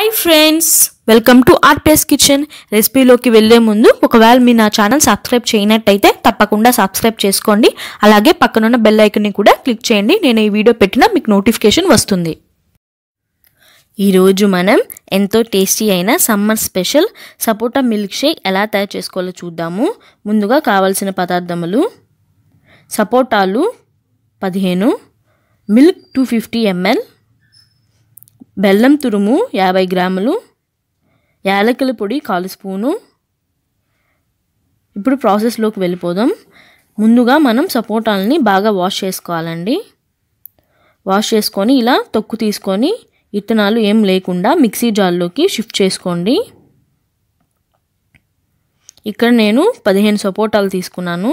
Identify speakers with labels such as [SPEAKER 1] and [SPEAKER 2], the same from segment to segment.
[SPEAKER 1] hi friends welcome to R P S place kitchen రెసిపీలోకి వెళ్ళే ముందు ఒకవేళ మీ నా ఛానల్ సబ్స్క్రైబ్ చేయనట్టయితే తప్పకుండా సబ్స్క్రైబ్ చేసుకోండి అలాగే పక్కనున్న బెల్ కూడా క్లిక్ చేయండి నేను ఈ వీడియో పెట్టిన మీకు నోటిఫికేషన్ వస్తుంది ఈరోజు మనం ఎంతో టేస్టీ అయిన సమ్మర్ స్పెషల్ సపోటా మిల్క్ షేక్ ఎలా తయారు చేసుకోవాలో చూద్దాము ముందుగా కావలసిన పదార్థములు సపోటాలు పదిహేను మిల్క్ టూ ఫిఫ్టీ ఎంఎల్ బెల్లం తురుము యాభై గ్రాములు యాలకుల పొడి కాలు స్పూను ఇప్పుడు ప్రాసెస్లోకి వెళ్ళిపోదాం ముందుగా మనం సపోటాలని బాగా వాష్ చేసుకోవాలండి వాష్ చేసుకొని ఇలా తొక్కు తీసుకొని ఇత్తనాలు ఏం లేకుండా మిక్సీ జార్లోకి షిఫ్ట్ చేసుకోండి ఇక్కడ నేను పదిహేను సపోటాలు తీసుకున్నాను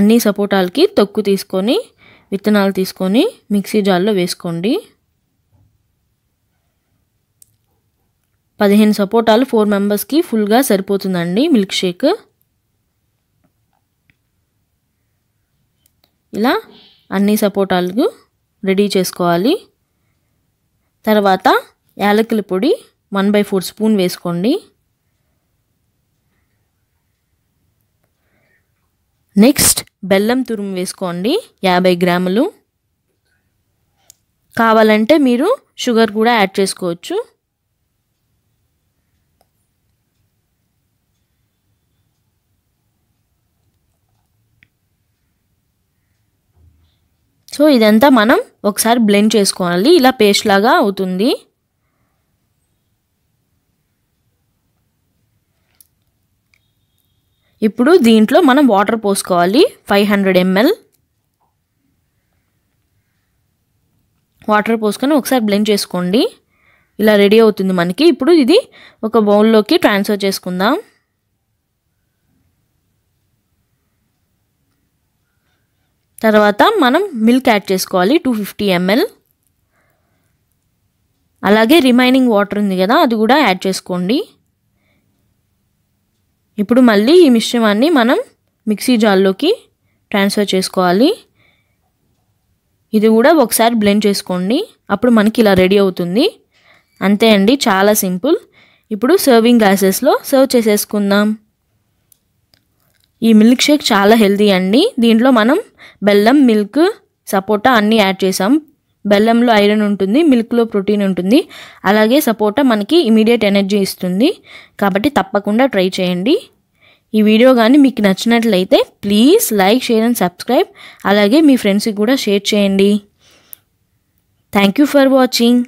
[SPEAKER 1] అన్ని సపోటాలకి తొక్కు తీసుకొని విత్తనాలు తీసుకొని మిక్సీ జార్లో వేసుకోండి పదిహేను సపోటాలు ఫోర్ మెంబర్స్కి ఫుల్గా సరిపోతుందండి మిల్క్ షేక్ ఇలా అన్ని సపోటాలు రెడీ చేసుకోవాలి తర్వాత యాలకుల పొడి వన్ బై ఫోర్ స్పూన్ వేసుకోండి నెక్స్ట్ బెల్లం తురుము వేసుకోండి యాభై గ్రాములు కావాలంటే మీరు షుగర్ కూడా యాడ్ చేసుకోవచ్చు సో ఇదంతా మనం ఒకసారి బ్లెండ్ చేసుకోవాలి ఇలా పేస్ట్ లాగా అవుతుంది ఇప్పుడు దీంట్లో మనం వాటర్ పోసుకోవాలి ఫైవ్ హండ్రెడ్ ఎంఎల్ వాటర్ పోసుకొని ఒకసారి బ్లెండ్ చేసుకోండి ఇలా రెడీ అవుతుంది మనకి ఇప్పుడు ఇది ఒక బౌల్లోకి ట్రాన్స్ఫర్ చేసుకుందాం తర్వాత మనం మిల్క్ యాడ్ చేసుకోవాలి టూ ఫిఫ్టీ ఎంఎల్ అలాగే రిమైనింగ్ వాటర్ ఉంది కదా అది కూడా యాడ్ చేసుకోండి ఇప్పుడు మళ్ళీ ఈ మిశ్రమాన్ని మనం మిక్సీ జాల్లోకి ట్రాన్స్ఫర్ చేసుకోవాలి ఇది కూడా ఒకసారి బ్లెండ్ చేసుకోండి అప్పుడు మనకి ఇలా రెడీ అవుతుంది అంతే అండి చాలా సింపుల్ ఇప్పుడు సర్వింగ్ గ్లాసెస్లో సర్వ్ చేసేసుకుందాం ఈ మిల్క్ షేక్ చాలా హెల్తీ అండి దీంట్లో మనం బెల్లం మిల్క్ సపోటా అన్నీ యాడ్ చేసాం బెల్లంలో ఐరన్ ఉంటుంది మిల్క్లో ప్రోటీన్ ఉంటుంది అలాగే సపోటా మనకి ఇమీడియట్ ఎనర్జీ ఇస్తుంది కాబట్టి తప్పకుండా ట్రై చేయండి ఈ వీడియో కానీ మీకు నచ్చినట్లయితే please like share and subscribe అలాగే మీ ఫ్రెండ్స్కి కూడా షేర్ చేయండి థ్యాంక్ యూ ఫర్ వాచింగ్